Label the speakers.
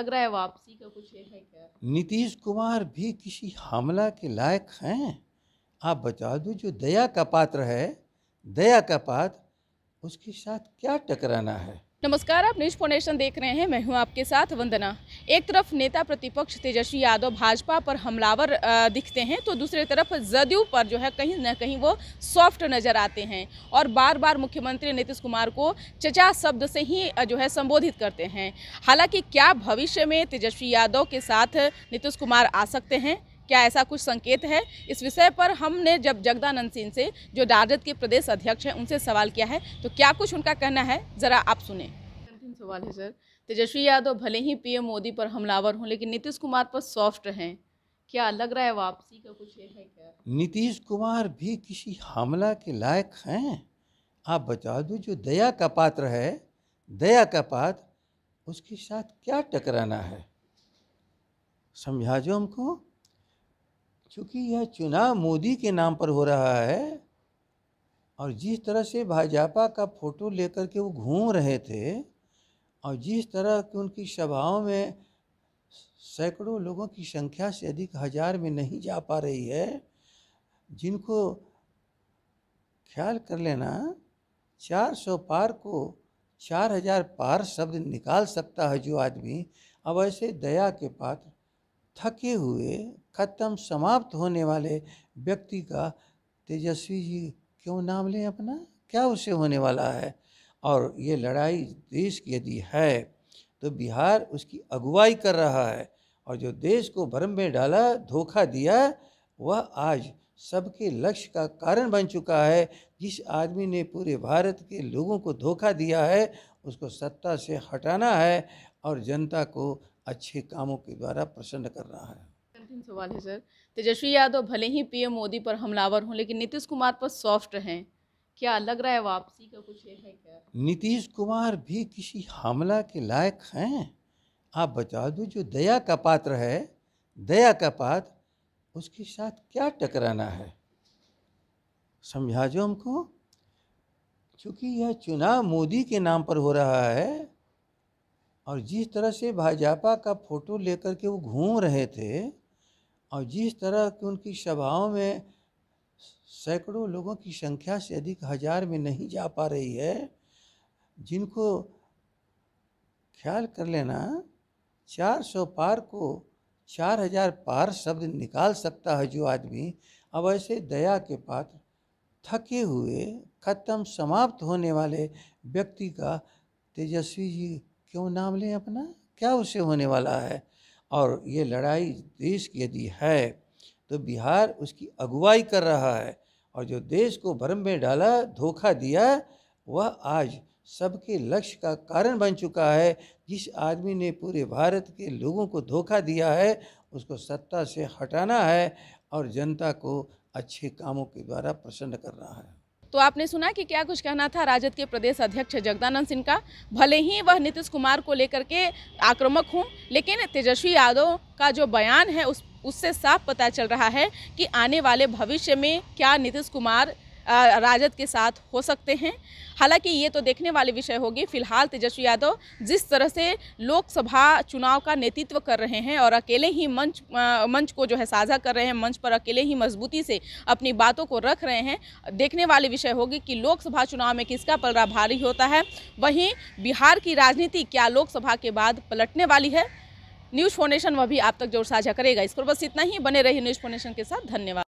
Speaker 1: लग रहा है वापसी का कुछ है क्या
Speaker 2: नीतीश कुमार भी किसी हमला के लायक हैं आप बता दो जो दया का पात्र है दया का पात्र उसके साथ क्या टकराना है
Speaker 1: नमस्कार आप न्यूज फाउंडेशन देख रहे हैं मैं हूं आपके साथ वंदना एक तरफ नेता प्रतिपक्ष तेजस्वी यादव भाजपा पर हमलावर दिखते हैं तो दूसरी तरफ जदयू पर जो है कहीं ना कहीं वो सॉफ्ट नज़र आते हैं और बार बार मुख्यमंत्री नीतीश कुमार को चचा शब्द से ही जो है संबोधित करते हैं हालांकि क्या भविष्य में तेजस्वी यादव के साथ नीतीश कुमार आ सकते हैं क्या ऐसा कुछ संकेत है इस विषय पर हमने जब जगदानंद सिंह से जो राजद के प्रदेश अध्यक्ष हैं उनसे सवाल किया है तो क्या कुछ उनका कहना है ज़रा आप सुने सवाल है सर तेजस्वी यादव भले ही पीएम मोदी पर हमलावर हों लेकिन नीतीश कुमार पर सॉफ्ट रहें क्या लग रहा है वापसी का कुछ है क्या
Speaker 2: नीतीश कुमार भी किसी हमला के लायक हैं आप बता दो जो दया का पात्र है दया का पात्र उसके साथ क्या टकराना है समझा जो हमको क्योंकि यह चुनाव मोदी के नाम पर हो रहा है और जिस तरह से भाजपा का फोटो लेकर के वो घूम रहे थे और जिस तरह की उनकी सभाओं में सैकड़ों लोगों की संख्या से अधिक हजार में नहीं जा पा रही है जिनको ख्याल कर लेना चार सौ पार को चार हजार पार शब्द निकाल सकता है जो आदमी अब ऐसे दया के पात्र थके हुए खत्म समाप्त होने वाले व्यक्ति का तेजस्वी जी क्यों नाम लें अपना क्या उसे होने वाला है और ये लड़ाई देश की यदि है तो बिहार उसकी अगुवाई कर रहा है और जो देश को भ्रम में डाला धोखा दिया वह आज सबके लक्ष्य का कारण बन चुका है जिस आदमी ने पूरे भारत के लोगों को धोखा दिया है उसको सत्ता से हटाना है और जनता को अच्छे कामों के द्वारा प्रसन्न करना है
Speaker 1: अंतिम सवाल है सर तेजस्वी यादव भले ही पीएम मोदी पर हमलावर हों लेकिन नीतीश कुमार पर सॉफ्ट हैं क्या लग रहा है वापसी का कुछ है क्या
Speaker 2: नीतीश कुमार भी किसी हमला के लायक हैं आप बता दो जो दया का पात्र है दया का पात्र उसके साथ क्या टकराना है समझा जो हमको क्योंकि यह चुनाव मोदी के नाम पर हो रहा है और जिस तरह से भाजपा का फोटो लेकर के वो घूम रहे थे और जिस तरह की उनकी सभाओं में सैकड़ों लोगों की संख्या से अधिक हजार में नहीं जा पा रही है जिनको ख्याल कर लेना चार सौ पार को चार हज़ार पार शब्द निकाल सकता है जो आदमी अब ऐसे दया के पात्र थके हुए खत्म समाप्त होने वाले व्यक्ति का तेजस्वी जी क्यों नाम लें अपना क्या उसे होने वाला है और ये लड़ाई देश की यदि है तो बिहार उसकी अगुवाई कर रहा है और जो देश को भ्रम में डाला धोखा दिया वह आज सबके लक्ष्य का कारण बन चुका है जिस आदमी ने पूरे भारत के लोगों को धोखा दिया है उसको सत्ता से हटाना है और जनता को अच्छे कामों के द्वारा प्रसन्न करना है
Speaker 1: तो आपने सुना कि क्या कुछ कहना था राजद के प्रदेश अध्यक्ष जगदानंद सिंह का भले ही वह नीतीश कुमार को लेकर के आक्रामक हों लेकिन तेजस्वी यादव का जो बयान है उस उससे साफ पता चल रहा है कि आने वाले भविष्य में क्या नीतीश कुमार राजद के साथ हो सकते हैं हालांकि ये तो देखने वाली विषय होगी फिलहाल तेजस्वी यादव जिस तरह से लोकसभा चुनाव का नेतृत्व कर रहे हैं और अकेले ही मंच मंच को जो है साझा कर रहे हैं मंच पर अकेले ही मजबूती से अपनी बातों को रख रहे हैं देखने वाली विषय होगी कि लोकसभा चुनाव में किसका पलड़ा भारी होता है वहीं बिहार की राजनीति क्या लोकसभा के बाद पलटने वाली है न्यूज़ फाउंडेशन वह भी आप तक जोर साझा करेगा इस पर बस इतना ही बने रही न्यूज़ फाउंडेशन के साथ धन्यवाद